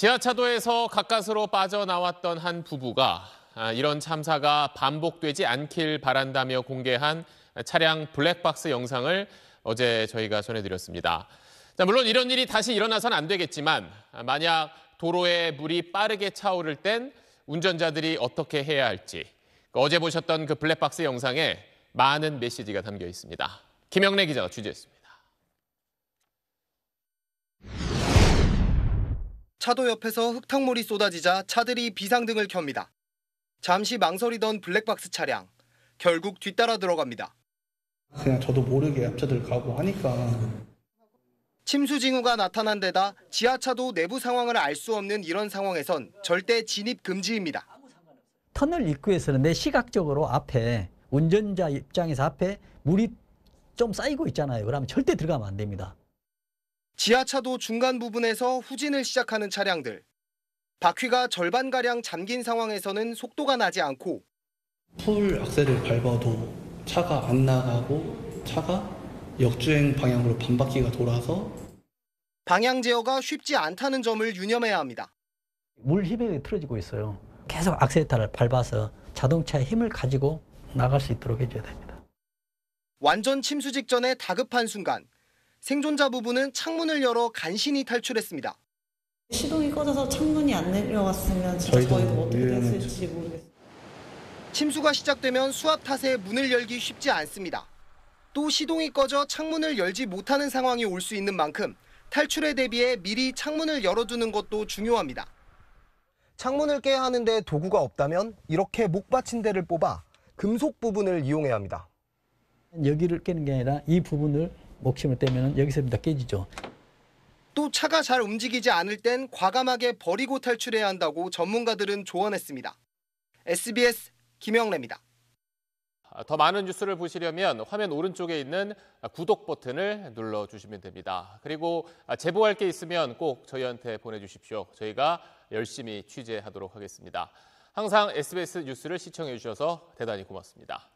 지하차도에서 가까스로 빠져나왔던 한 부부가 아, 이런 참사가 반복되지 않길 바란다며 공개한 차량 블랙박스 영상을 어제 저희가 전해드렸습니다. 물론 이런 일이 다시 일어나선 안 되겠지만 아, 만약 도로에 물이 빠르게 차오를 땐 운전자들이 어떻게 해야 할지 그 어제 보셨던 그 블랙박스 영상에 많은 메시지가 담겨 있습니다. 김영래 기자가 취재했습니다. 차도 옆에서 흙탕물이 쏟아지자 차들이 비상등을 켭니다. 잠시 망설이던 블랙박스 차량 결국 뒤따라 들어갑니다. 그냥 저도 모르게 앞차들 가고 하니까 침수 징후가 나타난 데다 지하차도 내부 상황을 알 수 없는 이런 상황에선 절대 진입 금지입니다. 터널 입구에서는 내 시각적으로 앞에 운전자 입장에서 앞에 물이 좀 쌓이고 있잖아요. 그러면 절대 들어가면 안 됩니다. 지하차도 중간 부분에서 후진을 시작하는 차량들. 바퀴가 절반가량 잠긴 상황에서는 속도가 나지 않고 풀 악셀을 밟아도 차가 안 나가고 차가 역주행 방향으로 반바퀴가 돌아서 방향 제어가 쉽지 않다는 점을 유념해야 합니다. 물 힘이 틀어지고 있어요. 계속 악셀타를 밟아서 자동차의 힘을 가지고 나갈 수 있도록 해줘야 됩니다. 완전 침수 직전에 다급한 순간 생존자 부부는 창문을 열어 간신히 탈출했습니다. 시동이 꺼져서 창문이 안 내려갔으면 저희도, 저 어떻게 됐을지 모르겠어요. 침수가 시작되면 수압 탓에 문을 열기 쉽지 않습니다. 또 시동이 꺼져 창문을 열지 못하는 상황이 올 수 있는 만큼 탈출에 대비해 미리 창문을 열어두는 것도 중요합니다. 창문을 깨야 하는데 도구가 없다면 이렇게 목받침대를 뽑아 금속 부분을 이용해야 합니다. 여기를 깨는 게 아니라 이 부분을 목힘을 떼면 여기서부터 깨지죠. 또 차가 잘 움직이지 않을 땐 과감하게 버리고 탈출해야 한다고 전문가들은 조언했습니다. SBS 김영래입니다. 아, 더 많은 뉴스를 보시려면 화면 오른쪽에 있는 구독 버튼을 눌러주시면 됩니다. 그리고 아, 제보할 게 있으면 꼭 저희한테 보내주십시오. 저희가 열심히 취재하도록 하겠습니다. 항상 SBS 뉴스를 시청해 주셔서 대단히 고맙습니다.